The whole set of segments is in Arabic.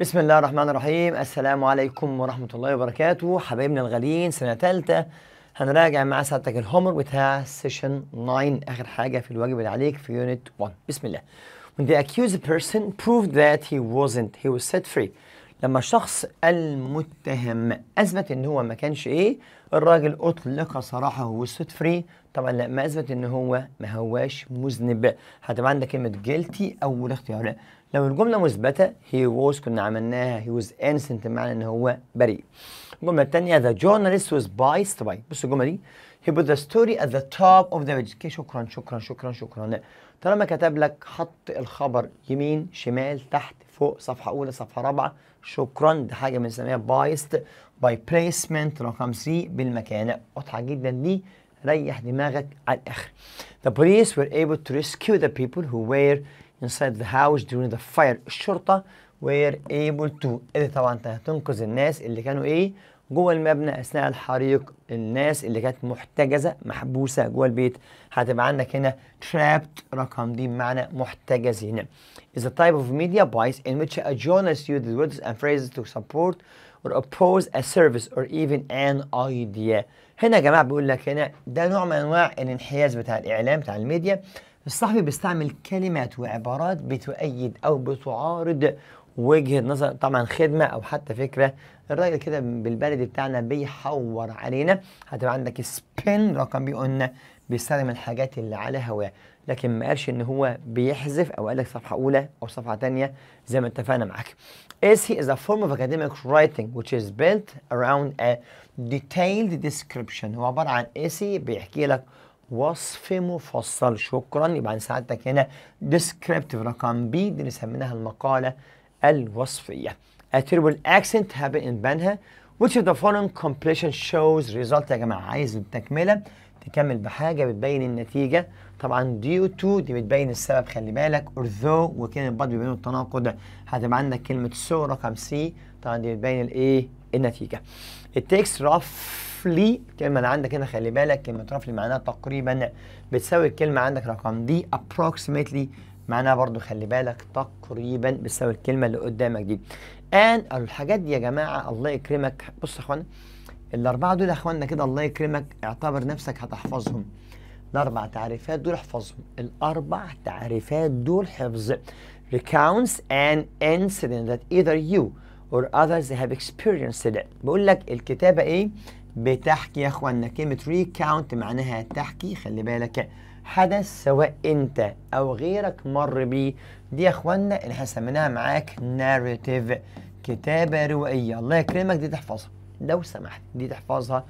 بسم الله الرحمن الرحيم السلام عليكم ورحمة الله وبركاته حبايبنا الغاليين سنة تالتة هنراجع مع سعادتك الهومر بتاع سيشن 9 آخر حاجة في الواجب اللي عليك في يونت 1 بسم الله When the accused person proved that he wasn't he was set free لما الشخص المتهم اثبت ان هو ما كانش ايه الراجل اطلق سراحه وصوت فري طبعا لا ما اثبت ان هو ما هواش مذنب هتبقى عندك كلمه جيلتي اول اختيار لو الجمله مثبته هي ووز كنا عملناها هي ووز انسنت بمعنى ان هو بريء الجمله الثانيه ذا جورناليست ووز بايست باي بص الجمله دي He put the story at the top of the page. Okay, شكرا شكرا شكرا شكرا طالما كتب لك حط الخبر يمين شمال تحت فوق صفحة أولى صفحة رابعة شكرا دي حاجة بنسميها بايست باي بليسمنت رقم 3 بالمكان واضحة جدا دي ريح دماغك على الآخر. The police were able to rescue the people who were inside the house during the fire. الشرطة were able to اللي طبعا هتنقذ الناس اللي كانوا إيه جوه المبنى اثناء الحريق الناس اللي كانت محتجزه محبوسه جوه البيت هتبقى عندك هنا trapped رقم دي بمعنى محتجزين is a type of media bias in which a journalist uses words and phrases to support or oppose a service or even an idea هنا يا جماعه بيقول لك هنا ده نوع من انواع الانحياز بتاع الاعلام بتاع الميديا الصحفي بيستعمل كلمات وعبارات بتؤيد او بتعارض وجهه نظر طبعا خدمه او حتى فكره الراجل كده بالبلدي بتاعنا بيحور علينا هتبقى عندك سبين رقم بي قلنا بيستخدم الحاجات اللي على هواه لكن ما قالش ان هو بيحذف او قال لك صفحه اولى او صفحه ثانيه زي ما اتفقنا معاك. Essay is a form of academic writing which is built around a detailed description هو عباره عن essay بيحكي لك وصف مفصل شكرا يبقى عن سعادتك هنا descriptive رقم بي دي اللي سميناها المقاله الوصفية. A terrible accent in نبانها which of the following completion shows result يا جماعة عايز التكملة تكمل بحاجة بتبين النتيجة طبعا due to دي بتبين السبب خلي بالك or though وكان البعض بيبينوا التناقض هتبقى عندك كلمة so رقم C طبعا دي بتبين الايه النتيجة. It takes roughly الكلمة اللي عندك هنا خلي بالك كلمة roughly معناها تقريبا بتساوي الكلمة عندك رقم دي approximately معناها برضو خلي بالك تقريبا بتساوي الكلمة اللي قدامك دي ان الحاجات دي يا جماعة الله يكرمك بص يا اخوانا الأربعة دول يا اخوانا كده الله يكرمك اعتبر نفسك هتحفظهم الأربع تعريفات دول احفظهم الأربع تعريفات دول حفظ recounts an incident that either you or others have experienced it بقول لك الكتابة ايه بتحكي يا اخوانا كلمة recount معناها تحكي خلي بالك حدث سواء انت او غيرك مر بيه دي يا اخوانا اللي هسميناها معاك ناريتيف كتابة روائية الله يكرمك دي تحفظها لو سمحت دي تحفظها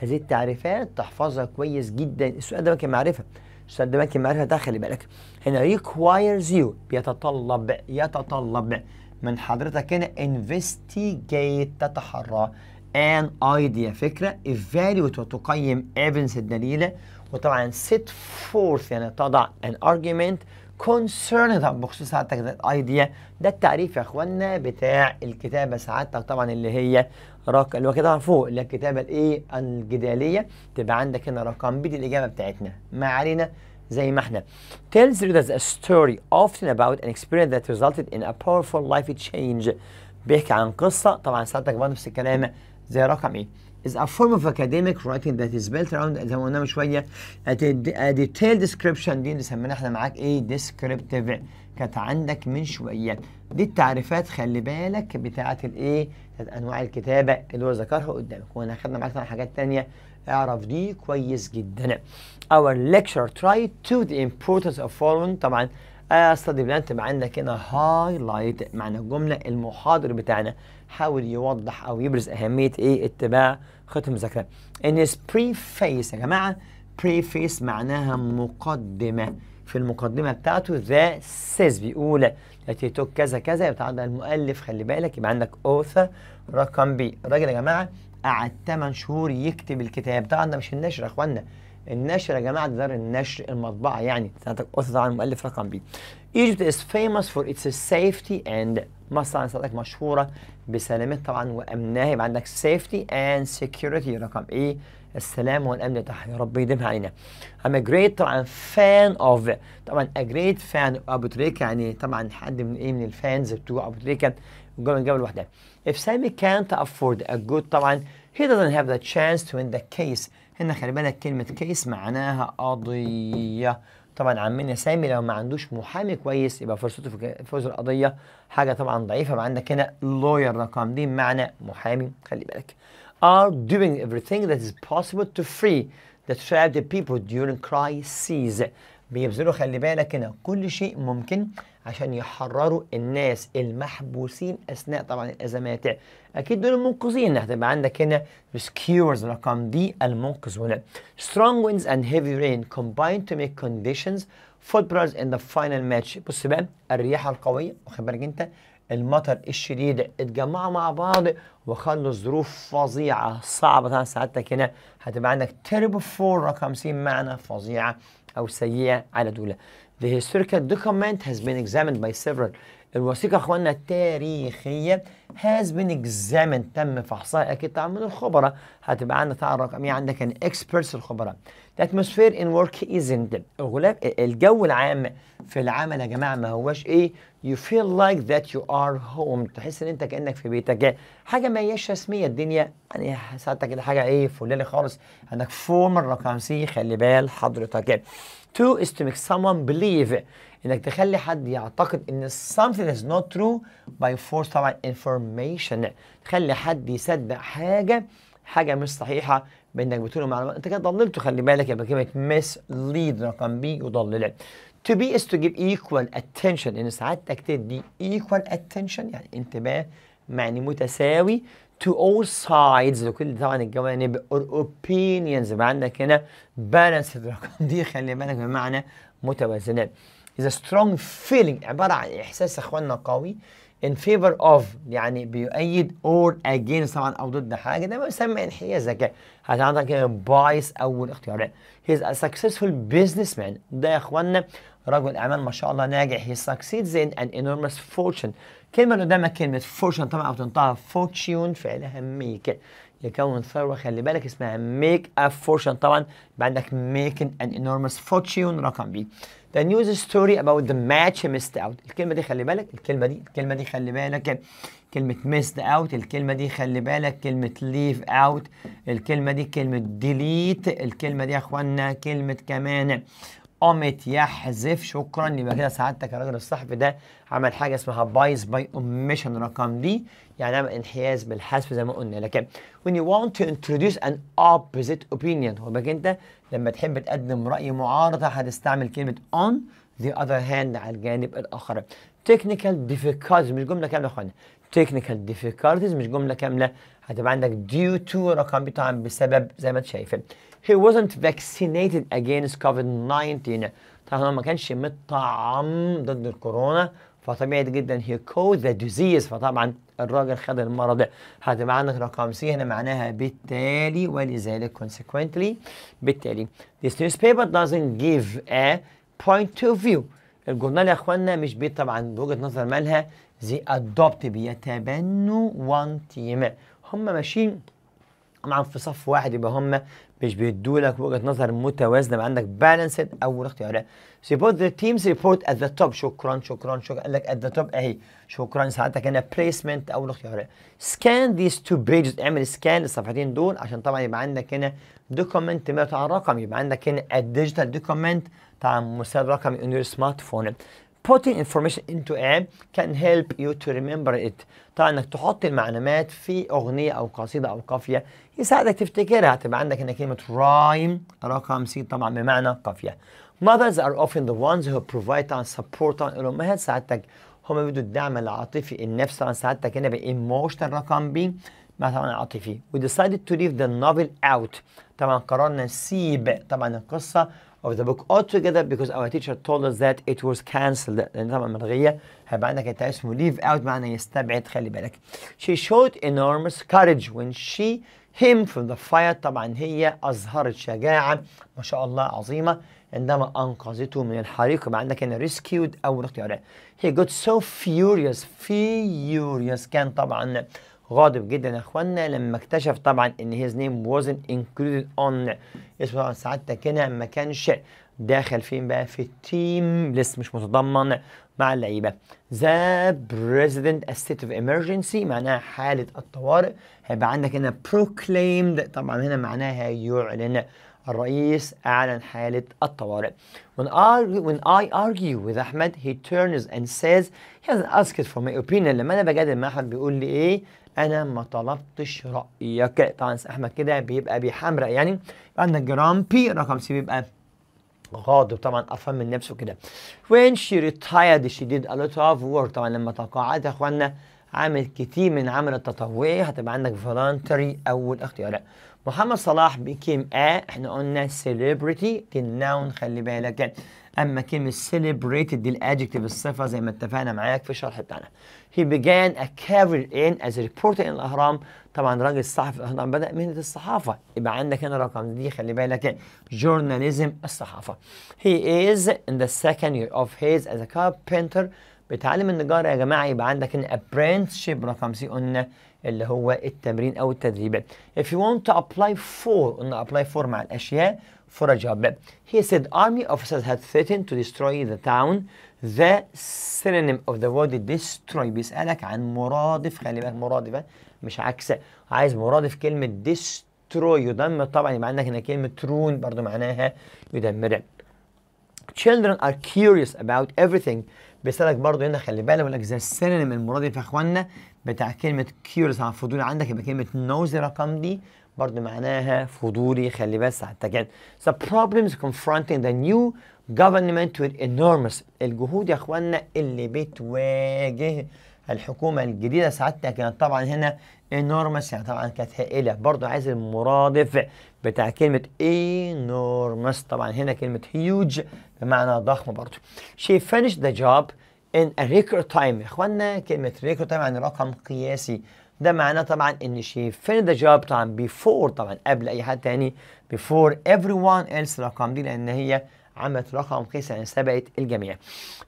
هذه التعريفات تحفظها كويس جدا السؤال ده معرفة السؤال ده معرفة ده خلي بالك هنا requires you بيتطلب يتطلب من حضرتك هنا investigate تتحرى an idea فكرة evaluate وتقيم evidence الدليلة وطبعا set forth يعني تضع an argument concerned بخصوص سعادتك that idea ده التعريف يا اخوانا بتاع الكتابه سعادتك طبعا اللي هي رقم اللي هو كده فوق اللي هي الكتابه الايه الجداليه تبقى عندك هنا رقم بي دي الاجابه بتاعتنا ما علينا زي ما احنا tells readers a story often about an experience that resulted in a powerful life change بيحكي عن قصه طبعا سعادتك برضه نفس الكلام زي رقم ايه is a form of academic writing that is built around زي ما قلنا من شويه a, detailed description دي اللي سميناها احنا معاك ايه descriptive كانت عندك من شويه دي التعريفات خلي بالك بتاعه الايه انواع الكتابه اللي هو ذكرها قدامك وانا خدنا معاك طبعا حاجات ثانيه اعرف دي كويس جدا our lecture try to the importance of following طبعا آه، استدي بلان تبقى عندك هنا هايلايت معنى الجمله المحاضر بتاعنا حاول يوضح او يبرز اهميه ايه اتباع خطة المذاكرة ان بريفيس يا جماعة بريفيس معناها مقدمة في المقدمة بتاعته ذا سيز بيقول توك كذا كذا يتعرض المؤلف خلي بالك يبقى عندك اوثر رقم بي الراجل يا جماعة قعد 8 شهور يكتب الكتاب ده عندنا مش النشر يا اخوانا النشر يا جماعه دار النشر المطبعه يعني سنتك قلت عن المؤلف رقم بي Egypt is famous for its safety and مصر عن ساعتك مشهورة بسلامتها طبعا وأمنها يبقى عندك safety and security رقم إيه السلام والأمن بتاعها يا رب يديمها علينا I'm a great طبعا fan of طبعا a great fan أبو تريكة يعني طبعا حد من إيه من الفانز بتوع أبو تريكة جمل جمل لوحدها If Sammy can't afford a good طبعا he doesn't have the chance to win the case هنا خلي بالك كلمة كيس معناها قضية طبعا عمنا سامي لو ما عندوش محامي كويس يبقى فرصته في فوز القضية حاجة طبعا ضعيفة يبقى عندك هنا lawyer رقم دي معنى محامي خلي بالك are doing everything that is possible to free the trapped people during crises بيبذلوا خلي بالك هنا كل شيء ممكن عشان يحرروا الناس المحبوسين اثناء طبعا الازمات اكيد دول المنقذين هتبقى عندك هنا rescuers رقم دي المنقذ هنا strong winds and heavy rain combined to make conditions footballers in the final match بص بقى الرياح القويه واخد بالك انت المطر الشديد اتجمعوا مع بعض وخلوا الظروف فظيعه صعبه طبعا سعادتك هنا هتبقى عندك تيربو فور رقم سين معنى فظيعه او سيئه على دول The historical document has been examined by several الوثيقة اخواننا التاريخية has been examined تم فحصها اكيد طبعا من الخبراء هتبقى عندنا طبعا الرقمية يعني عندك ان الخبراء The atmosphere in work isn't غلاف الجو العام في العمل يا جماعة ما هواش ايه you feel like that you are home تحس ان انت كانك في بيتك حاجه ما هياش رسميه الدنيا يعني ساعتها كده حاجه ايه فلانة خالص عندك فورم الرقم سي خلي بال حضرتك تو is to make someone believe انك تخلي حد يعتقد ان something is not true by force طبعا information تخلي حد يصدق حاجه حاجه مش صحيحه بانك بتقول له معلومات انت كده ضللته خلي بالك يبقى كلمه mislead رقم بي يضلل to be is to give equal attention ان يعني ساعات تدي equal attention يعني انتباه معني متساوي to all sides لكل طبعا الجوانب or opinions يبقى عندك هنا balanced الرقم دي خلي بالك بمعنى متوازنات is a strong feeling عباره عن احساس يا اخواننا قوي in favor of يعني بيؤيد or against طبعا او ضد حاجه ده يسمى انحياز ذكاء هذا عندك بايس اول اختيار he is a successful businessman ده يا اخوانا رجل اعمال ما شاء الله ناجح he succeeds in an enormous fortune كلمه اللي قدامك كلمه fortune طبعا او تنطقها fortune فعلها make يكون ثروه خلي بالك اسمها make a fortune طبعا يبقى عندك making an enormous fortune رقم بي ذا نيوز ستوري اباوت ذا ماتش ميست اوت الكلمة دي خلي بالك الكلمة دي الكلمة دي خلي بالك كلمة ميست اوت الكلمة دي خلي بالك كلمة ليف اوت الكلمة دي كلمة ديليت الكلمة دي يا اخوانا كلمة كمان قامت يحذف شكرا يبقى كده سعادتك يا راجل الصحفي ده عمل حاجه اسمها بايز باي اوميشن رقم دي يعني اعمل انحياز بالحذف زي ما قلنا لكن when you want to introduce an opposite opinion هو بقى انت لما تحب تقدم راي معارضه هتستعمل كلمه on the other hand على الجانب الاخر technical difficulties مش جمله كامله يا اخوانا technical difficulties مش جمله كامله هتبقى عندك due to رقم بتاعها بسبب زي ما انت شايف he wasn't vaccinated against COVID-19 طبعا ما كانش متطعم ضد الكورونا فطبيعي جدا he caused the disease فطبعا الراجل خد المرض هتبقى عندك رقم سي هنا معناها بالتالي ولذلك consequently بالتالي this newspaper doesn't give a point of view الجورنال يا اخوانا مش بيت طبعا بوجهه نظر مالها زي ادوبت بيتبنوا وان تيم هم ماشيين طبعا في صف واحد يبقى هم مش بيدوا لك وجهه نظر متوازنه بقى عندك بالانسد اول اختيار support ذا تيمز ريبورت ات ذا توب شكرا شكرا شكرا قال لك ات ذا توب اهي شكرا ساعتك هنا بليسمنت اول اختيار سكان ذيس تو بيجز اعمل سكان للصفحتين دول عشان طبعا يبقى عندك هنا document مبني على الرقم يبقى عندك هنا الديجيتال document بتاع المسار الرقمي يور سمارت فون putting information into a can help you to remember it طبعا انك تحط المعلومات في اغنيه او قصيده او قافيه يساعدك تفتكرها تبقى عندك هنا كلمه rhyme رقم سي طبعا بمعنى قافيه mothers are often the ones who provide and support الامهات سعادتك هم بيدوا الدعم العاطفي النفسي طبعا سعادتك هنا بايموشنال رقم بي مثلا عاطفي we decided to leave the novel out طبعا قررنا نسيب طبعا القصه of the book altogether because our teacher told us that it was cancelled she showed enormous courage when she him from the fire طبعا هي أظهرت شجاعة ما شاء الله عظيمة عندما أنقذته من الحريق يبقى عندك هنا rescued أول اختيار he got so furious furious كان طبعا غاضب جدا يا اخوانا لما اكتشف طبعا ان هيز نيم وزن انكلودد اون اسمه سعادتك هنا ما كانش داخل فين بقى في التيم لسه مش متضمن مع اللعيبه ذا بريزيدنت ستيت اوف ايمرجنسي معناها حاله الطوارئ هيبقى عندك هنا بروكليمد طبعا هنا معناها يعلن الرئيس أعلن حالة الطوارئ. When I, when I argue with Ahmed, he turns and says he hasn't asked for my opinion. لما أنا بجادل مع أحمد بيقول لي إيه؟ انا ما طلبتش رايك طبعا احمد كده بيبقى بيحمرق يعني عندنا عندك جرام بي رقم سي بيبقى غاضب طبعا افهم من نفسه كده when she retired she did a lot of work طبعا لما تقاعد يا اخوانا عامل كتير من عمل التطوعي هتبقى عندك voluntary اول اختيار محمد صلاح became a احنا قلنا celebrity دي noun خلي بالك اما كلمه celebrated دي الادجكتيف الصفه زي ما اتفقنا معاك في الشرح بتاعنا he began a career in as a reporter in الاهرام طبعا راجل الصحفي الاهرام بدا مهنه الصحافه يبقى عندك هنا رقم دي خلي بالك جورناليزم الصحافه he is in the second year of his as a carpenter بتعلم النجارة يا جماعة يبقى عندك ان apprenticeship رقم سي قلنا اللي هو التمرين أو التدريب. If you want to apply for قلنا apply for مع الأشياء for a job. He said army officers had threatened to destroy the town. The synonym of the word destroy بيسألك عن مرادف خلي بالك مرادف مش عكسة عايز مرادف كلمة destroy يدمر طبعا يبقى عندك هنا كلمة ruin برضو معناها يدمر. Children are curious about everything بيسألك برضو هنا خلي بالك يقول لك the synonym المرادف يا اخوانا بتاع كلمة curious عن فضول عندك يبقى كلمة knows الرقم دي برضو معناها فضولي خلي بس على كان the problems confronting the new government were enormous الجهود يا اخوانا اللي بتواجه الحكومة الجديدة ساعتها كانت طبعا هنا enormous يعني طبعا كانت هائلة برضو عايز المرادف بتاع كلمة enormous طبعا هنا كلمة huge بمعنى ضخم برضو she finished the job in a record time يا اخوانا كلمة record time يعني رقم قياسي ده معناه طبعا ان she finished the job طبعا before طبعا قبل اي حد تاني before everyone else الارقام دي لان هي عملت رقم قياس يعني سبقت الجميع.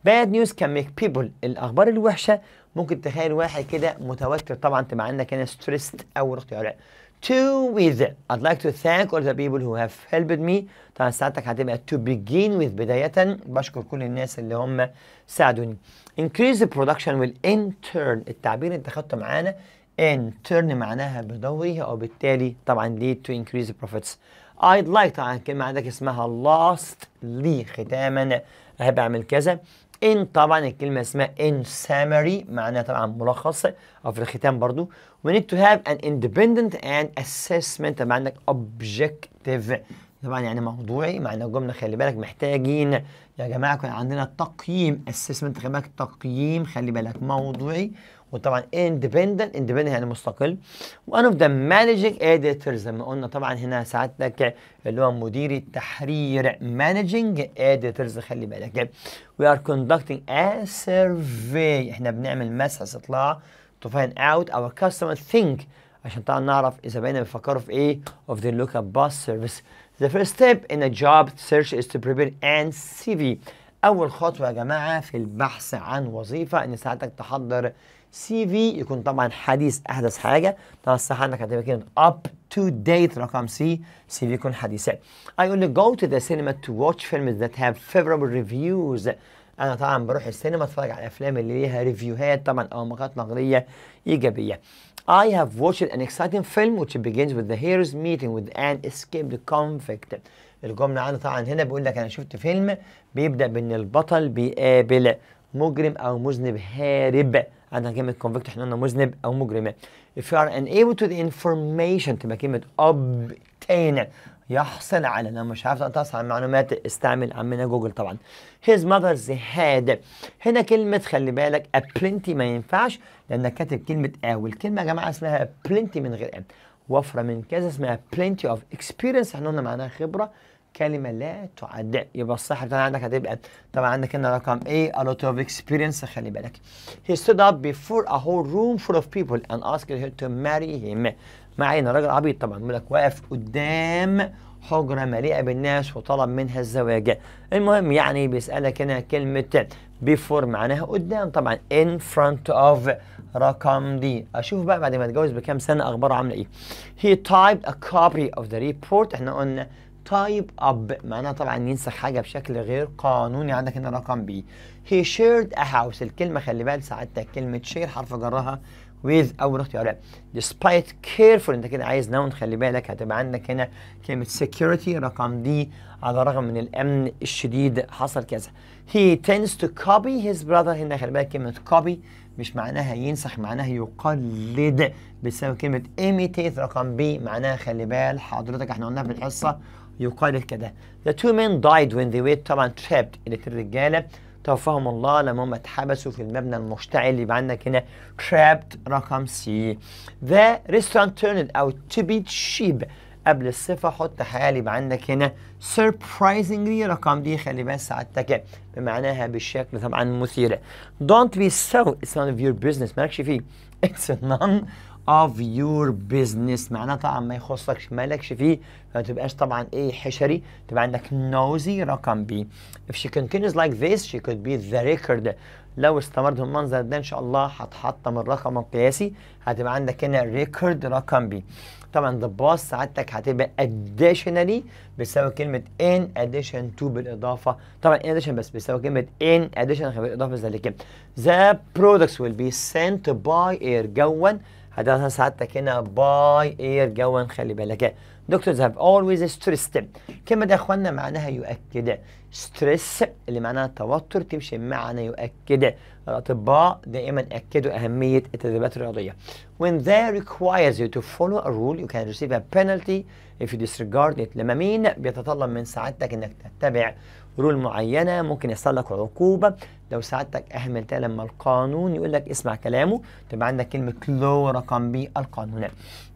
باد نيوز كان ميك بيبل الاخبار الوحشه ممكن تخيل واحد كده متوتر طبعا تبقى عندك هنا ستريسد اول اختيار. To with I'd like to thank all the people who have helped me طبعا ساعتك هتبقى to begin with بداية بشكر كل الناس اللي هم ساعدوني. Increase the production will in turn التعبير انت خدته معانا and turn معناها بدوره أو بالتالي طبعا lead to increase profits I'd like طبعا كلمة عندك اسمها last لي ختاما أحب أعمل كذا ان طبعا الكلمة اسمها in summary معناها طبعا ملخص أو في الختام برضو we need to have an independent and assessment طبعا عندك objective طبعا يعني موضوعي معنى جملة خلي بالك محتاجين يا جماعة كان عندنا تقييم assessment خلي بالك تقييم خلي بالك موضوعي وطبعا اندبندنت اندبندنت يعني مستقل وان اوف ذا مانجنج اديتور زي ما قلنا طبعا هنا سعادتك اللي هو مدير التحرير مانجنج اديتورز خلي بالك وي ار كوندكتنج ا سيرفي احنا بنعمل مسح استطلاع تو فاين اوت اور كاستمر ثينك عشان طبعا نعرف اذا بقينا بيفكروا في ايه اوف لوك اب باس سيرفيس ذا فيرست ستيب ان ا جوب سيرش از تو بريبير ان سي في اول خطوه يا جماعه في البحث عن وظيفه ان ساعتك تحضر سي في يكون طبعا حديث احدث حاجه طبعا الصح عندك هتبقى كده اب تو ديت رقم سي سي في يكون حديث اي اقول جو تو ذا سينما تو واتش فيلم ذات هاف فيفربل ريفيوز انا طبعا بروح السينما اتفرج على الافلام اللي ليها ريفيوهات طبعا او مقالات نقديه ايجابيه I have watched an exciting film which begins with the heroes meeting with an escaped convict الجملة عندنا طبعا هنا بيقول لك أنا شفت فيلم بيبدأ بإن البطل بيقابل مجرم أو مذنب هارب عندنا كلمه convict احنا قلنا مذنب او مجرم if you are unable to the information تبقى كلمه obtain يحصل على انا مش عارف اتحصل على معلومات استعمل عمنا جوجل طبعا his mother's head هنا كلمه خلي بالك a plenty ما ينفعش لانك كاتب كلمه a والكلمه يا جماعه اسمها plenty من غير a وفره من كذا اسمها plenty of experience احنا قلنا معناها خبره كلمه لا تعد يبقى الصح بتاعنا عندك هتبقى طبعا عندك هنا رقم A a lot of experience خلي بالك he stood up before a whole room full of people and asked her to marry him ما راجل عبيط طبعا بيقول لك واقف قدام حجرة مليئة بالناس وطلب منها الزواج المهم يعني بيسألك هنا كلمة before معناها قدام طبعا in front of رقم دي أشوف بقى بعد ما اتجوز بكام سنة أخباره عاملة إيه he typed a copy of the report احنا قلنا تايب اب معناها طبعا ينسخ حاجه بشكل غير قانوني عندك هنا رقم بي هي شيرد ا هاوس الكلمه خلي بال سعادتك كلمه شير حرف جرها with اول اختيار ديسبايت كيرفول انت كده عايز نون خلي بالك هتبقى عندك هنا كلمه سكيورتي رقم دي على الرغم من الامن الشديد حصل كذا هي tends تو كوبي هيز براذر هنا خلي بالك كلمه كوبي مش معناها ينسخ معناها يقلد بسبب كلمه ايميتيت رقم بي معناها خلي بال حضرتك احنا قلناها في الحصه يقال كده The two men died when they were طبعا trapped الاتنين الرجالة توفاهم الله لما هم اتحبسوا في المبنى المشتعل يبقى عندك هنا trapped رقم سي The restaurant turned out to be cheap قبل الصفة حط حال يبقى عندك هنا surprisingly رقم دي خلي بالك سعادتك بمعناها بالشكل طبعا مثيرة. Don't be so it's none of your business مالكش فيه. It's none of your business معناها طبعا ما يخصكش مالكش فيه ما تبقاش طبعا ايه حشري تبقى عندك نوزي رقم بي if she continues like this she could be the record لو استمرت المنظر ده ان شاء الله هتحطم الرقم القياسي هتبقى عندك هنا ريكورد رقم بي طبعا the boss سعادتك هتبقى additionally بتساوي كلمة in addition to بالإضافة طبعا in addition بس بتساوي كلمة in addition بالإضافة زي كده the products will be sent by air جوا هذا مثلا سعادتك هنا باي اير جوا خلي بالك دكتورز هاف اولويز ستريسد كلمه دي يا معناها يؤكد ستريس اللي معناها توتر تمشي معنا يؤكد الاطباء دائما اكدوا اهميه التدريبات الرياضيه when they requires you to follow a rule you can receive a penalty if you disregard it لما مين بيتطلب من سعادتك انك تتبع رول معينه ممكن يحصل لك عقوبه لو ساعدتك اهملتها لما القانون يقول لك اسمع كلامه تبقى عندك كلمه لو رقم بي القانون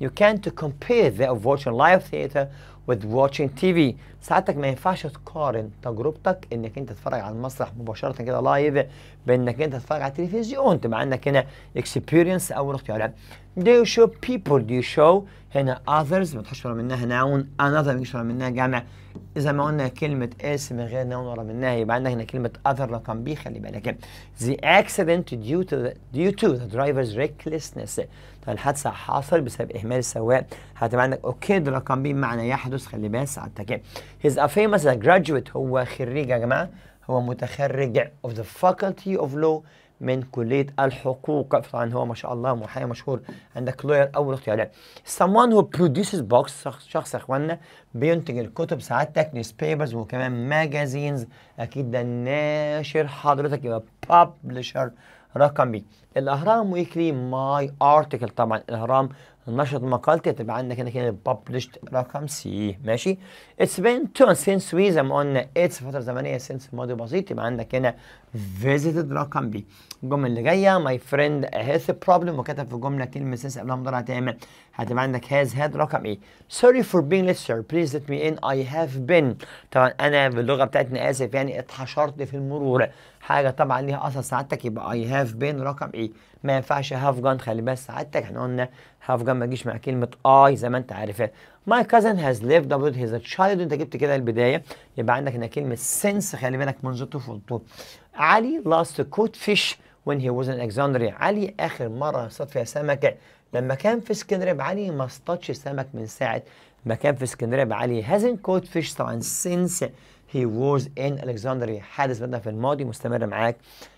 you can't compare the of watching live theater with watching TV ساعتك ما ينفعش تقارن تجربتك انك انت تتفرج على المسرح مباشره كده لايف بانك انت تتفرج على التلفزيون تبقى عندك هنا اكسبيرينس او اختيار Do you show people Do you show هنا others ما تحطش ورا منها ناون another ما يجيش ورا منها جمع إذا ما قلنا كلمة اس من غير ناون ورا منها يبقى عندنا هنا كلمة other رقم بي خلي بالك the accident due to the, due to the driver's recklessness طيب الحادثة حاصل بسبب إهمال السواق هتبقى عندك اوكي ده رقم بي معنى يحدث خلي بالك سعادتك he's a famous graduate هو خريج يا جماعة هو متخرج of the faculty of law من كلية الحقوق طبعا هو ما شاء الله محامي مشهور عندك لوير أول اختيار يعني someone who produces books شخص يا إخواننا بينتج الكتب سعادتك نيوز بيبرز وكمان ماجازينز أكيد ده الناشر حضرتك يبقى publisher رقم بي الأهرام ويكلي ماي ارتكل طبعا الأهرام نشر مقالتي هتبقى عندك هنا كده published رقم سي ماشي اتس بين تون سينس وي زي ما قلنا اتس فتره زمنيه سينس ماضي بسيط يبقى عندك هنا فيزيتد رقم بي الجمله اللي جايه ماي فريند هيث بروبلم وكتب في الجمله كلمه سينس قبلها مضارع تعمل هتبقى عندك هاز هاد رقم ايه سوري فور بينج ليت سير بليز ليت مي ان اي هاف بين طبعا انا باللغه بتاعتنا اسف يعني اتحشرت في المرور حاجه طبعا ليها اثر سعادتك يبقى اي هاف بين رقم ايه ما ينفعش هاف جان خلي بس سعادتك احنا قلنا هاف جان ما تجيش مع كلمه اي زي ما انت عارفها ماي كازن هاز ليفد دبليو هيز تشايلد انت جبت كده البدايه يبقى عندك هنا كلمه سنس خلي بالك منذ طفولته علي لاست كوت فيش وين هي وزن الكسندريا علي اخر مره صاد فيها سمكه لما كان في اسكندريه علي ما اصطادش سمك من ساعه ما كان في اسكندريه علي هازن كوت فيش طبعا سنس he was in Alexandria حادث بدنا في الماضي مستمر معاك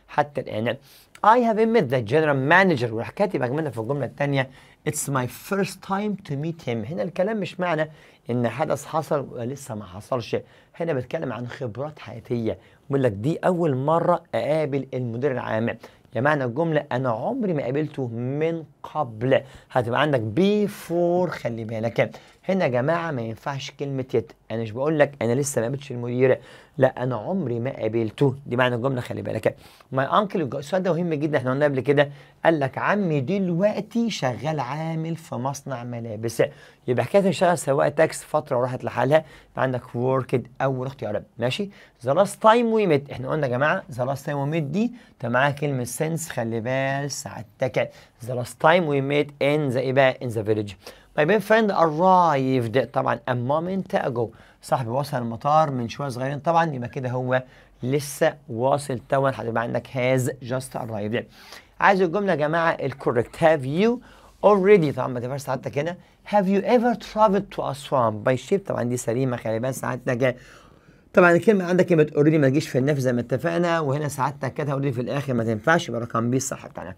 حتى الآن I have met the general manager وراح كاتب منها في الجملة الثانية It's my first time to meet him هنا الكلام مش معنى ان حدث حصل ولسه ما حصلش هنا بتكلم عن خبرات حياتية بقول لك دي أول مرة أقابل المدير العام يا معنى الجملة أنا عمري ما قابلته من قبل هتبقى عندك before خلي بالك هنا يا جماعه ما ينفعش كلمه يت انا مش بقول لك انا لسه ما قابلتش المديره لا انا عمري ما قابلته دي معنى الجمله خلي بالك ماي انكل السؤال ده مهم جدا احنا قلنا قبل كده قال لك عمي دلوقتي شغال عامل في مصنع ملابس يبقى حكايه شغال سواق تاكس فتره وراحت لحالها عندك وركد اول اختيار ماشي ذا لاست تايم وي ميت احنا قلنا يا جماعه ذا لاست تايم وي ميت دي انت معاها كلمه سنس خلي بال ساعتك ذا لاست تايم وي ميت ان ذا ايه بقى ان ذا فيليج طيب friend arrived طبعا a moment ago صاحبي وصل المطار من شويه صغيرين طبعا يبقى كده هو لسه واصل توا هتبقى عندك has just arrived عايز الجمله يا جماعه الكوريكت have you already طبعا ما تفرش سعادتك هنا have you ever traveled to Aswan by ship طبعا دي سليمه خلي بالك سعادتك طبعا الكلمه عندك كلمه اوريدي ما تجيش في النفس زي ما اتفقنا وهنا سعادتك كتب اوريدي في الاخر ما تنفعش يبقى رقم بي الصح بتاعنا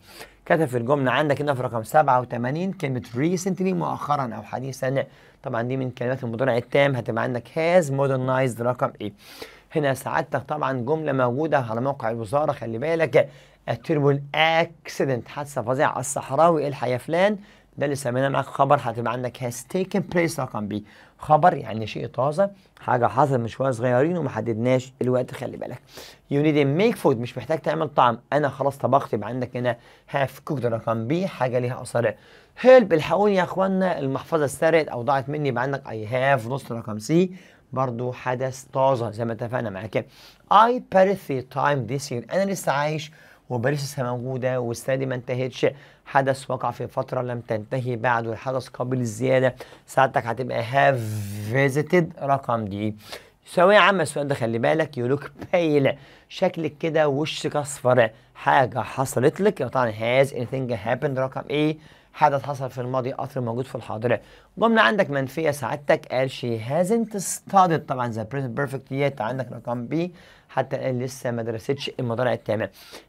كتب في الجمله عندك هنا في رقم 87 كلمه ريسنتلي مؤخرا او حديثا طبعا دي من كلمات المضارع التام هتبقى عندك هاز مودرنايزد رقم ايه هنا سعادتك طبعا جمله موجوده على موقع الوزاره خلي بالك التربل اكسيدنت حادثه فظيعه الصحراوي الحياه فلان ده اللي سميناه معاك خبر هتبقى عندك هاز تيكن بليس رقم بي خبر يعني شيء طازه حاجه حصلت من شويه صغيرين وما حددناش الوقت خلي بالك يو نيد ميك فود مش محتاج تعمل طعم انا خلاص طبخت يبقى عندك هنا هاف كوكد رقم بي حاجه ليها اسرع هيلب الحقوني يا اخوانا المحفظه اتسرقت او ضاعت مني يبقى عندك اي هاف نص رقم سي برضو حدث طازه زي ما اتفقنا معاك اي بارثي تايم ذيس يير انا لسه عايش وباريس لسه موجوده واستادي ما انتهتش حدث وقع في فتره لم تنتهي بعد والحدث قابل للزياده ساعتك هتبقى هاف فيزيتد رقم دي ثانوية عامة السؤال ده خلي بالك لوك بايل شكلك كده وشك اصفر حاجة حصلت لك يا طبعا هاز انثينج هابند رقم ايه حدث حصل في الماضي قطر موجود في الحاضر جملة عندك منفية سعادتك قال she hasn't studied طبعا the present perfect yet عندك رقم بي حتى الآن لسه ما درستش المضارع التام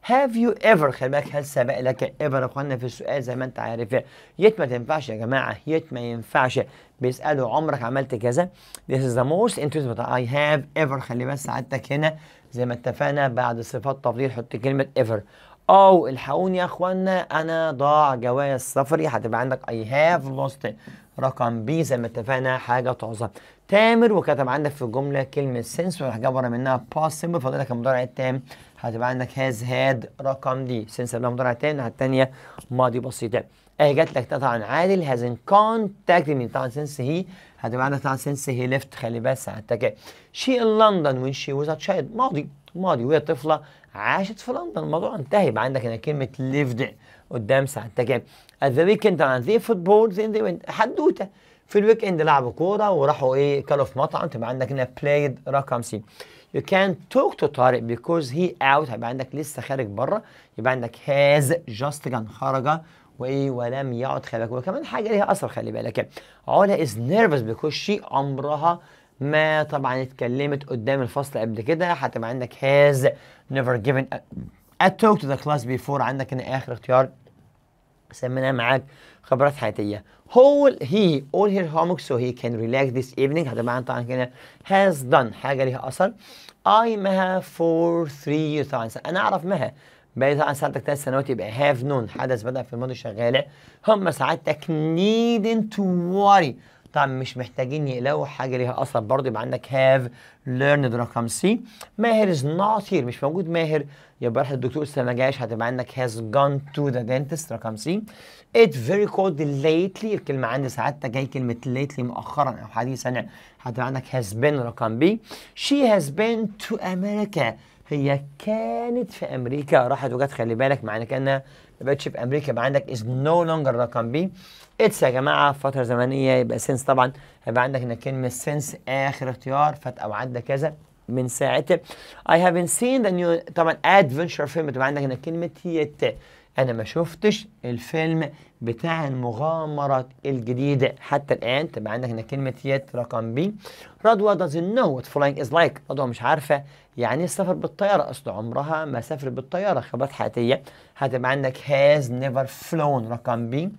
have you ever خلي بالك هل سبق لك ever يا اخوانا في السؤال زي ما انت عارف يت ما تنفعش يا جماعة يت ما ينفعش بيسألوا عمرك عملت كذا this is the most interesting I have ever خلي بالك سعادتك هنا زي ما اتفقنا بعد صفات تفضيل حط كلمة ever او الحقوني يا اخوانا انا ضاع جواز سفري هتبقى عندك اي هاف لوست رقم بي زي ما اتفقنا حاجه تعظم تامر وكتب عندك في الجمله كلمه سنس وهنجيب ورا منها سمبل فاضل لك المضارع التام هتبقى عندك هاز هاد رقم دي سنس قبلها مضارع تام الناحيه الثانيه ماضي بسيطه اهي جات لك طبعا عادل هاز ان كونتاكت من طبعا سنس هي هتبقى عندك طبعا سنس هي ليفت خلي بس ساعتك شي ان لندن وين شي واز تشايلد ماضي ماضي وهي طفله عاشت في لندن الموضوع انتهى يبقى عندك هنا كلمه ليفد قدام ساعتها at ذا ويكند and فوتبول football ذا حدوته في الويك اند لعبوا كوره وراحوا ايه كانوا في مطعم تبقى طيب عندك هنا بلايد رقم سي يو كان توك تو طارق بيكوز هي اوت هيبقى عندك لسه خارج بره يبقى عندك هاز جاست كان خرج وايه ولم يعد خلي بالك وكمان حاجه ليها اثر خلي بالك علا از nervous بيكوز شي عمرها ما طبعا اتكلمت قدام الفصل قبل كده هتبقى عندك has never given a, a talk to the class before عندك هنا اخر اختيار سميناه معاك خبرات حياتيه whole he all her homework so he can relax this evening هتبقى طبعا هنا has done حاجه ليها اثر I مها for three years انا اعرف مها بقى طبعا سعادتك ثلاث سنوات يبقى have known حدث بدا في الماضي شغاله هم سعادتك needn't to worry طبعا مش محتاجين يقلقوا حاجه ليها اثر برضه يبقى عندك هاف ليرند رقم سي ماهر از نوت هير مش موجود ماهر يبقى راح الدكتور لسه ما جاش هتبقى عندك هاز جون تو ذا دنتست رقم سي ات فيري كولد ليتلي الكلمه عندي سعادتك جاي كلمه ليتلي مؤخرا او حديثا هتبقى عندك هاز بين رقم بي شي هاز بين تو امريكا هي كانت في امريكا راحت وجت خلي بالك معنى كانها ما بقتش في امريكا يبقى عندك از نو لونجر رقم بي اتس يا جماعه فتره زمنيه يبقى سنس طبعا هيبقى عندك هنا كلمه سنس اخر اختيار فات او عدى كذا من ساعتها اي هافن سين ذا نيو طبعا ادفنشر فيلم تبقى عندك هنا كلمه يت انا ما شفتش الفيلم بتاع المغامره الجديده حتى الان تبقى عندك هنا كلمه يت رقم بي رضوى doesn't know what flying is like رضوى مش عارفه يعني إيه السفر بالطياره اصل عمرها ما سافرت بالطياره خبرات حياتيه هتبقى عندك has never flown رقم بي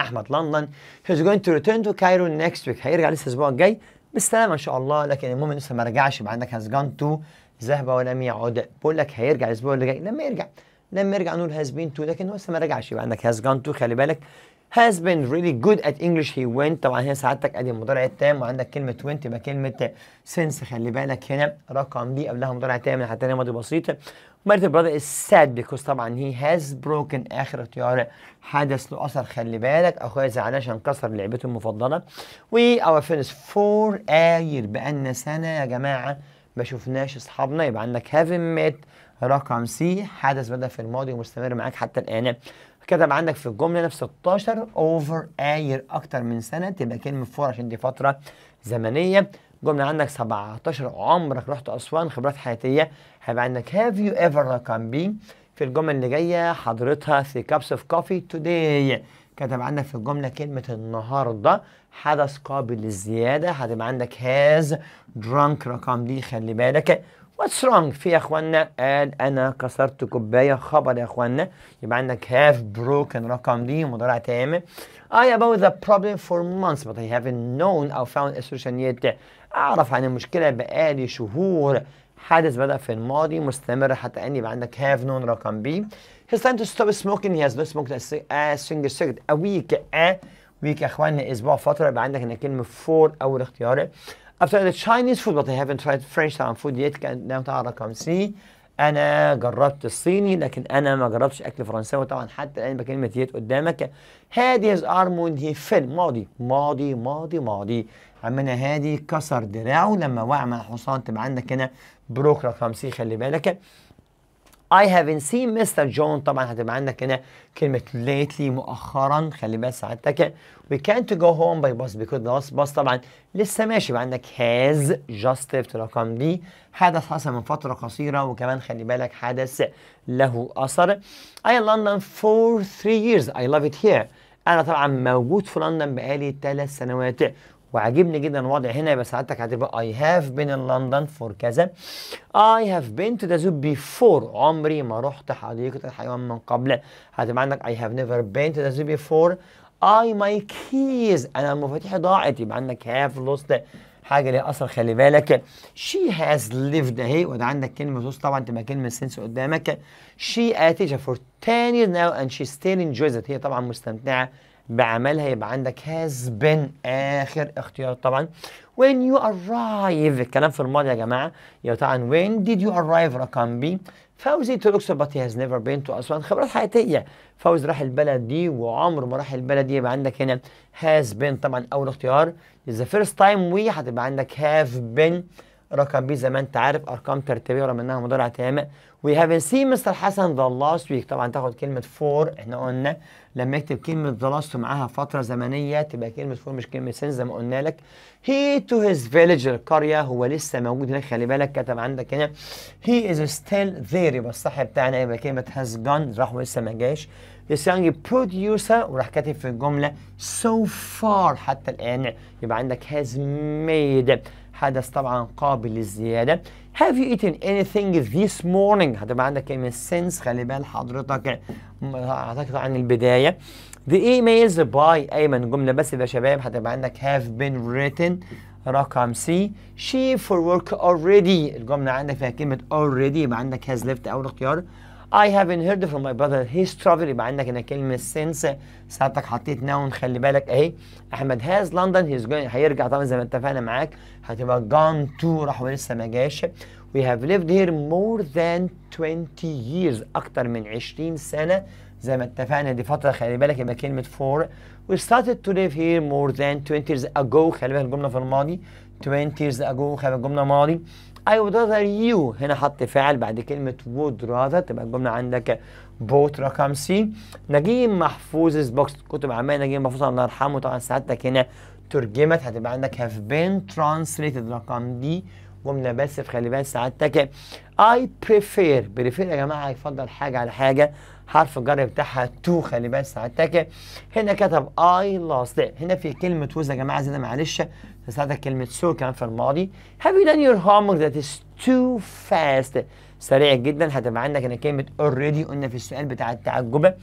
احمد لندن هيز جوينت تو ريتيرن تو كايرو نيكست ويك هيرجع لسه الاسبوع الجاي بالسلامه ان شاء الله لكن المهم لسه ما رجعش يبقى عندك هاز جون تو ذهب ولم يعد بقول لك هيرجع الاسبوع اللي جاي لما يرجع لما يرجع نقول هاز بين تو لكن هو لسه ما رجعش يبقى عندك هاز جون تو خلي بالك has been really good at English he went طبعا هنا سعادتك ادي المضارع التام وعندك كلمه went يبقى كلمه since خلي بالك هنا رقم دي قبلها مضارع تام حتى هنا ماضي بسيط مرت البرادر is sad because طبعا he has broken اخر اختيار حدث له اثر خلي بالك اخويا زعلان عشان كسر لعبته المفضله و our friends for a year بقالنا سنه يا جماعه ما شفناش اصحابنا يبقى عندك haven't met رقم سي حدث بدا في الماضي ومستمر معاك حتى الان كتب عندك في الجمله نفس 16 اوفر اير اكتر من سنه تبقى كلمه فور عشان دي فتره زمنيه جمله عندك 17 عمرك رحت اسوان خبرات حياتيه هيبقى عندك هاف يو ايفر بي في الجمله اللي جايه حضرتها في كابس اوف كوفي توداي كتب عندك في الجمله كلمه النهارده حدث قابل للزياده هتبقى عندك هاز درانك رقم دي خلي بالك What's wrong في يا اخوانا قال انا كسرت كوبايه خبر يا اخوانا يبقى عندك هاف بروكن رقم دي مضارع تام I about the problem for months but I haven't known or found a solution yet اعرف عن المشكله بقالي شهور حادث بدأ في الماضي مستمر حتى أن يبقى عندك have known رقم B He's time to stop smoking he has not smoked a, single cigarette a week a week يا إخواننا أسبوع فترة يبقى عندك هنا كلمة for أول اختيار After the Chinese food, but I haven't tried French town food yet. كان نوع رقم سي انا جربت الصيني لكن انا ما جربتش اكل فرنساوي طبعا حتى الان بكلمه ديت قدامك هادي از ارمون هي فيلم ماضي ماضي ماضي ماضي عمنا هادي كسر دراعه لما وقع مع الحصان تبع عندك هنا بروك رقم سي خلي بالك I haven't seen Mr. John طبعا هتبقى عندك هنا كلمة lately مؤخرا خلي بالك سعادتك We can't go home by bus because the bus طبعا لسه ماشي يبقى عندك has just left رقم B حدث حصل من فترة قصيرة وكمان خلي بالك حدث له أثر I in London for three years I love it here أنا طبعا موجود في لندن بقالي ثلاث سنوات وعاجبني جدا الوضع هنا يبقى سعادتك هتبقى I have been in London for كذا I have been to the zoo before عمري ما رحت حديقة الحيوان من قبل هتبقى عندك I have never been to the zoo before I my keys أنا مفاتيحي ضاعت يبقى عندك have lost حاجة ليها أثر خلي بالك she has lived أهي وده عندك كلمة زوز طبعا تبقى كلمة سينس قدامك she at for 10 years now and she still enjoys it هي طبعا مستمتعة بعملها يبقى عندك has been آخر اختيار طبعا when you arrive الكلام في الماضي يا جماعة يبقى طبعا when did you arrive رقم B فوزي to الأقصر but he has never been to أسوان خبرات حياتية فوز راح البلد دي وعمره ما راح البلد دي يبقى عندك هنا has been طبعا أول اختيار is the first time we هتبقى عندك have been رقم بي زي ما انت عارف ارقام ترتيبيه ورا منها مضارع تامه وي هاف سي مستر حسن ذا لاست ويك طبعا تاخد كلمه فور احنا قلنا لما يكتب كلمه دراسته معاها فتره زمنيه تبقى كلمه فور مش كلمه سين زي ما قلنا لك هي تو هيز فيليج القريه هو لسه موجود هناك خلي بالك كتب عندك هنا هي از ستيل ذير يبقى الصح بتاعنا يبقى كلمه هاز جون راح ولسه ما جاش يسانج بروديوسر وراح كاتب في الجمله سو so فار حتى الان يبقى عندك هاز ميد حدث طبعا قابل للزيادة Have you eaten anything this morning هتبقى عندك كلمة since خلي بال حضرتك أعتقد عن البداية The emails by أيمن جملة بس يا شباب هتبقى عندك have been written رقم سي she for work already الجملة عندك فيها كلمة already يبقى عندك has left أول اختيار I haven't heard from my brother He's traveling. يبقى عندك هنا كلمة since ساعتك حطيت ناون خلي بالك اهي أحمد هاز لندن he's going هيرجع طبعا زي ما اتفقنا معاك هتبقى gone to راح ولسه ما جاش we have lived here more than 20 years أكتر من 20 سنة زي ما اتفقنا دي فترة خلي بالك يبقى كلمة for we started to live here more than 20 years ago خلي بالك الجملة في الماضي 20 years ago خلي بالك الجملة الماضي. I would rather you هنا حط فعل بعد كلمة would rather تبقى الجملة عندك بوت رقم سي نجيم محفوظ بوكس كتب عمال نجيم محفوظ الله يرحمه طبعا سعادتك هنا ترجمت هتبقى عندك have been translated رقم دي جملة بس خلي بالك سعادتك I prefer prefer يا جماعة يفضل حاجة على حاجة حرف الجر بتاعها تو خلي بالك سعادتك هنا كتب I lost هنا في كلمة was يا جماعة زي معلش هذا كلمة سو كان في الماضي have you done your homework that is too fast سريع جدا هتبقى عندك هنا كلمة already قلنا في السؤال بتاع التعجبة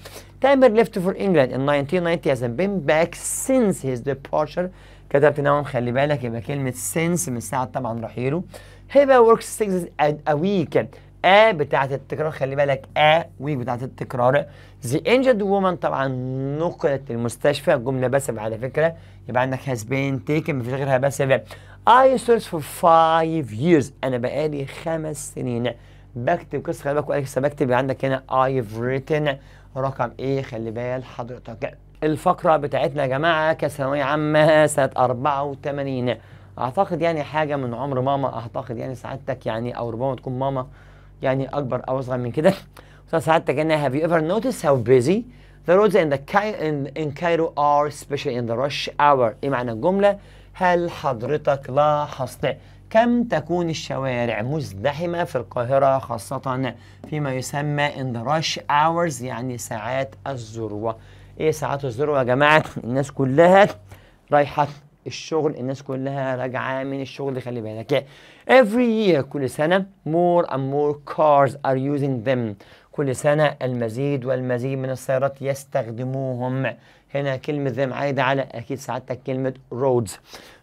تامر left for England in 1990 hasn't been back since his departure كتبت نوم خلي بالك يبقى كلمة since من ساعة طبعا رحيله هيبقى works six a week A بتاعة التكرار خلي بالك A week بتاعة التكرار the injured woman طبعا نقلت المستشفى جملة بس على فكرة يبقى عندك has been taken مفيش غيرها بس verb I search for five years أنا بقالي خمس سنين بكتب قصة خلي بالك لسه بكتب عندك هنا I've written رقم إيه خلي بال حضرتك الفقرة بتاعتنا يا جماعة كثانوية عامة سنة 84 أعتقد يعني حاجة من عمر ماما أعتقد يعني سعادتك يعني أو ربما تكون ماما يعني أكبر أو أصغر من كده سعادتك هنا have you ever noticed how busy The roads in, the Cai in, in Cairo are especially in the rush hour إيه معنى الجملة؟ هل حضرتك لاحظت كم تكون الشوارع مزدحمة في القاهرة خاصة فيما يسمى in the rush hours يعني ساعات الذروة إيه ساعات الذروة يا جماعة؟ الناس كلها رايحة الشغل الناس كلها راجعة من الشغل خلي بالك إيه، Every year كل سنة more and more cars are using them كل سنة المزيد والمزيد من السيارات يستخدموهم هنا كلمة زي ما عايدة على أكيد سعادتك كلمة roads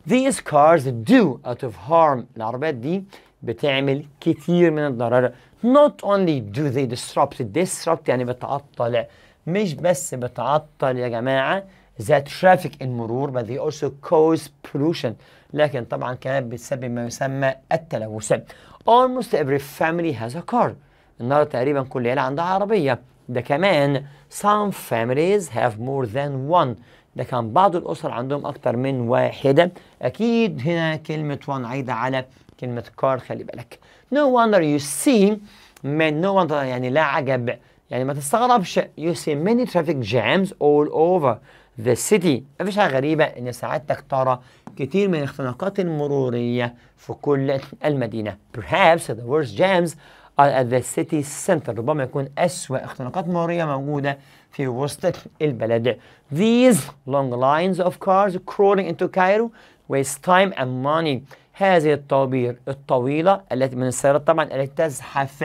These cars do out of harm العربيات دي بتعمل كتير من الضرر Not only do they disrupt disrupt يعني بتعطل مش بس بتعطل يا جماعة ذات ترافيك المرور but they also cause pollution لكن طبعا كمان بتسبب ما يسمى التلوث Almost every family has a car النهارده تقريبا كل عيله عندها عربيه ده كمان some families have more than one ده كان بعض الاسر عندهم اكتر من واحده اكيد هنا كلمه one عايده على كلمه كار خلي بالك no wonder you see من no wonder يعني لا عجب يعني ما تستغربش you see many traffic jams all over the city مفيش حاجه غريبه ان سعادتك ترى كتير من الاختناقات المروريه في كل المدينه perhaps the worst jams are at the city center ربما يكون أسوأ اختناقات مرورية موجودة في وسط البلد these long lines of cars crawling into Cairo waste time and money هذه الطوابير الطويلة التي من السيارات طبعا التي تزحف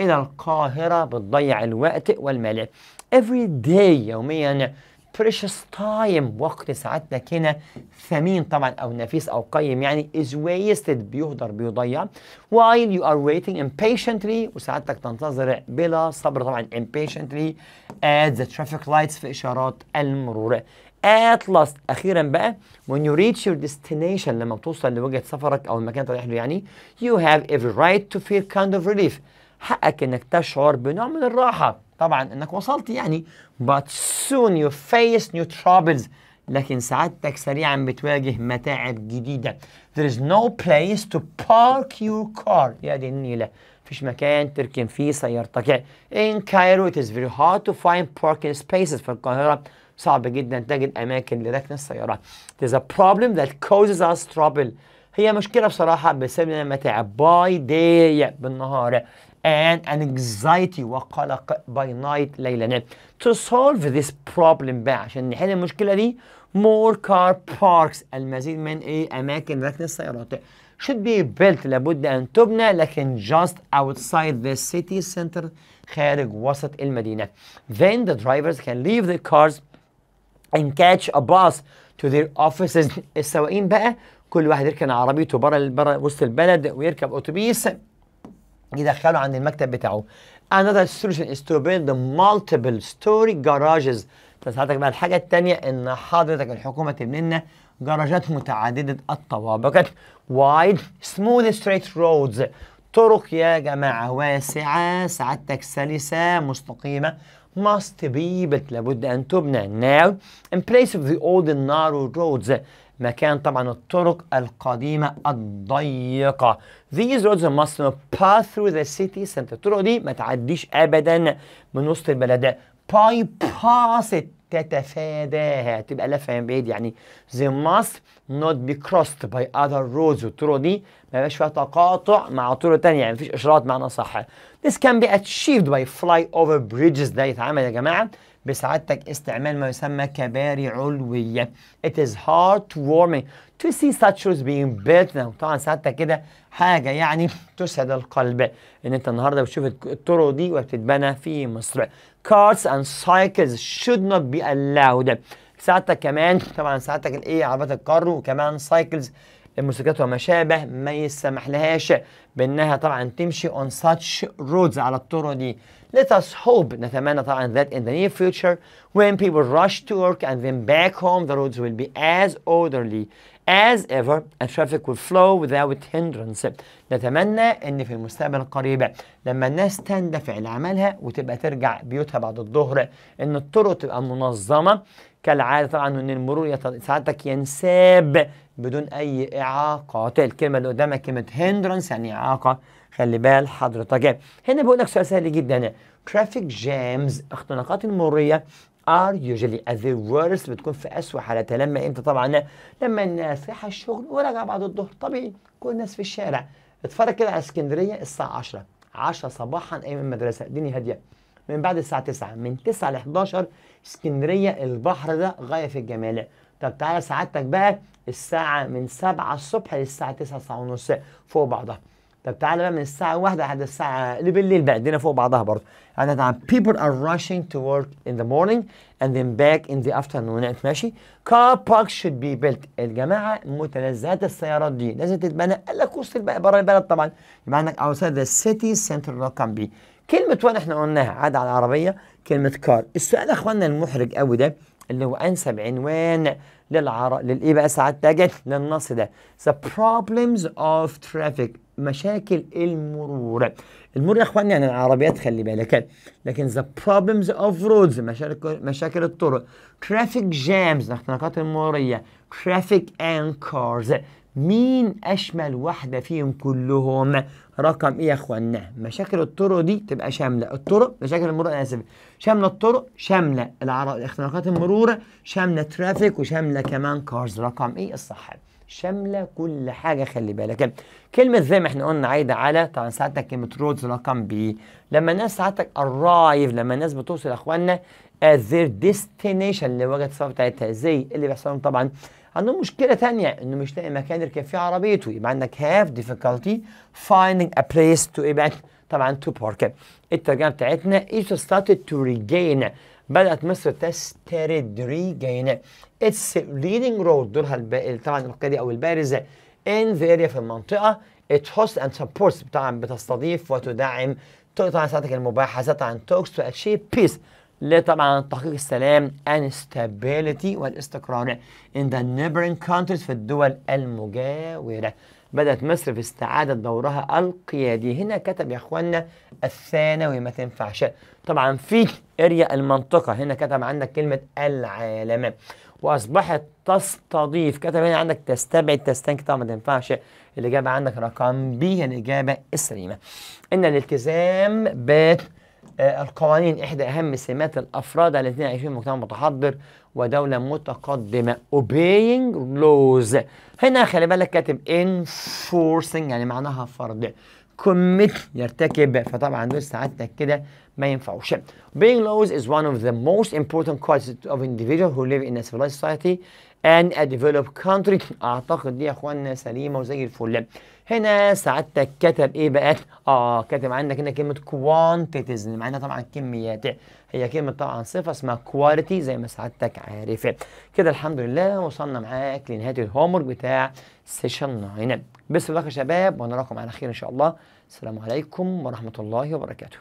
إلى القاهرة بتضيع الوقت والمال every day يوميا precious time وقت سعادتك هنا ثمين طبعا أو نفيس أو قيم يعني is wasted بيهدر بيضيع while you are waiting impatiently وسعادتك تنتظر بلا صبر طبعا impatiently at the traffic lights في إشارات المرور at last اخيرا بقى when you reach your destination لما بتوصل لوجهه سفرك او المكان اللي رايح له يعني you have every right to feel kind of relief حقك انك تشعر بنوع من الراحه طبعا انك وصلت يعني but soon you face new troubles لكن سعادتك سريعا بتواجه متاعب جديدة there is no place to park your car يا دي النيلة فيش مكان تركن فيه سيارتك in Cairo it is very hard to find parking spaces في القاهرة صعب جدا تجد أماكن لركن السيارات it is a problem that causes us trouble هي مشكلة بصراحة بسبب متاعب by day بالنهار and an anxiety وقلق by night ليلا نعم to solve this problem بقى عشان نحل المشكلة دي more car parks المزيد من ايه اماكن ركن السيارات should be built لابد أن تبنى لكن just outside the city center خارج وسط المدينة. Then the drivers can leave the cars and catch a bus to their offices. السواقين بقى كل واحد يركن عربيته بره بره وسط البلد ويركب أتوبيس يدخله عند المكتب بتاعه another solution is to build multiple story garages بس حضرتك بقى الحاجه الثانيه ان حضرتك الحكومه تبني لنا جراجات متعدده الطوابق وايد smooth straight roads طرق يا جماعه واسعه سعادتك سلسه مستقيمه must be but لابد ان تبنى now in place of the old narrow roads مكان طبعا الطرق القديمة الضيقة. These roads must not pass through the city center. الطرق دي ما تعديش أبدا من وسط البلد. bypass it تتفاداها تبقى لفه من بعيد يعني they must not be crossed by other roads والطرق دي ما يبقاش فيها تقاطع مع طرق تانية يعني مفيش اشارات معنى صح this can be achieved by flyover bridges ده يتعمل يا جماعه بسعادتك استعمال ما يسمى كباري علوية It is warming to see such shoes being built now طبعا سعادتك كده حاجة يعني تسعد القلب ان انت النهاردة بتشوف الطرق دي وبتتبنى في مصر Cars and cycles should not be allowed سعادتك كمان طبعا سعادتك الايه عربات الكار وكمان سايكلز الموسيقات وما شابه ما يسمح لهاش بانها طبعا تمشي اون ساتش رودز على الطرق دي Let us hope, نتمنى طبعا that in the near future when people rush to work and then back home the roads will be as orderly as ever and traffic will flow without hindrance. نتمنى ان في المستقبل القريب لما الناس تندفع لعملها وتبقى ترجع بيوتها بعد الظهر ان الطرق تبقى منظمه كالعاده طبعا ان المرور ساعتك ينساب بدون اي اعاقات. الكلمه اللي قدامك كلمه hindrance يعني اعاقه خلي بال حضرتك هنا بقول لك سؤال سهل جدا ترافيك جامز اختناقات المرورية ار يوجولي at the بتكون في أسوأ حالاتها لما إمتى طبعا لما الناس رايحة الشغل وراجع بعد الظهر طبيعي كل الناس في الشارع اتفرج كده على اسكندرية الساعة 10 10 صباحا أيام المدرسة الدنيا هادية من بعد الساعة 9 من 9 ل 11 اسكندرية البحر ده غاية في الجمال طب تعالى سعادتك بقى الساعة من 7 الصبح للساعة 9 الساعة ونص فوق بعضها طب تعالى بقى من الساعة واحدة لحد الساعة اللي بالليل بعدين فوق بعضها برضه أنا طبعا people are rushing to work in the morning and then back in the afternoon يعني ماشي car parks should be built الجماعة متنزهات السيارات دي لازم تتبنى قال لك وسط البلد بره البلد طبعا يبقى عندك outside the city center not can be كلمة وان احنا قلناها عاد على العربية كلمة car السؤال يا اخوانا المحرج قوي ده اللي هو انسب عنوان للعر... للايه بقى ساعات تجد للنص ده the problems of traffic مشاكل المرور المرور يا اخواني يعني العربيات خلي بالك لكن the problems of roads مشاكل مشاكل الطرق traffic jams الاختناقات المروريه traffic and cars مين اشمل واحده فيهم كلهم رقم ايه يا اخوانا نعم. مشاكل الطرق دي تبقى شامله الطرق مشاكل المرور انا اسف شامله الطرق شامله اختراقات المرور شامله ترافيك وشامله كمان كارز رقم ايه الصح شامله كل حاجه خلي بالك كلمه زي ما احنا قلنا عايده على طبعا ساعتك كلمه رودز رقم بي لما الناس ساعتك ارايف لما الناس بتوصل يا اخوانا ذير ديستنيشن اللي وجهه السفر بتاعتها زي اللي بيحصل طبعا عندهم مشكله ثانيه انه مش لاقي مكان يركب فيه عربيته يبقى عندك هاف ديفيكولتي فايندينج ا بليس تو يبقى طبعا تو بارك الترجمه بتاعتنا ايش ستارتد تو ريجين بدات مصر تسترد ريجين اتس leading road دورها الب... طبعا القيادي او البارز ان ذا اريا في المنطقه ات هوست اند سبورتس طبعا بتستضيف وتدعم طبعا ساعتك المباحثات عن توكس تو اتشيف بيس لطبعا تحقيق السلام and stability والاستقرار in the neighboring countries في الدول المجاورة بدأت مصر في استعادة دورها القيادي هنا كتب يا اخوانا الثانوي ما تنفعش طبعا في اريا المنطقة هنا كتب عندك كلمة العالم واصبحت تستضيف كتب هنا عندك تستبعد تستنك طبعا ما تنفعش الإجابة عندك رقم بي الإجابة السليمة إن الالتزام بات آه، القوانين إحدى أهم سمات الأفراد الذين يعيشون في مجتمع متحضر ودولة متقدمة obeying laws هنا خلي بالك كاتب enforcing يعني معناها فرض commit يرتكب فطبعا دول سعادتك كده ما ينفعوش obeying laws is one of the most important qualities of individuals who live in a civilized society and a developed country أعتقد دي يا إخواننا سليمة وزي الفل هنا سعادتك كتب ايه بقى؟ اه كاتب عندك هنا كلمه كوانتيتيز اللي معناها طبعا كميات هي كلمه طبعا صفه اسمها كواليتي زي ما سعادتك عارف كده الحمد لله وصلنا معاك لنهايه الهوم ورك بتاع سيشن 9 بس بالخير يا شباب ونراكم على خير ان شاء الله السلام عليكم ورحمه الله وبركاته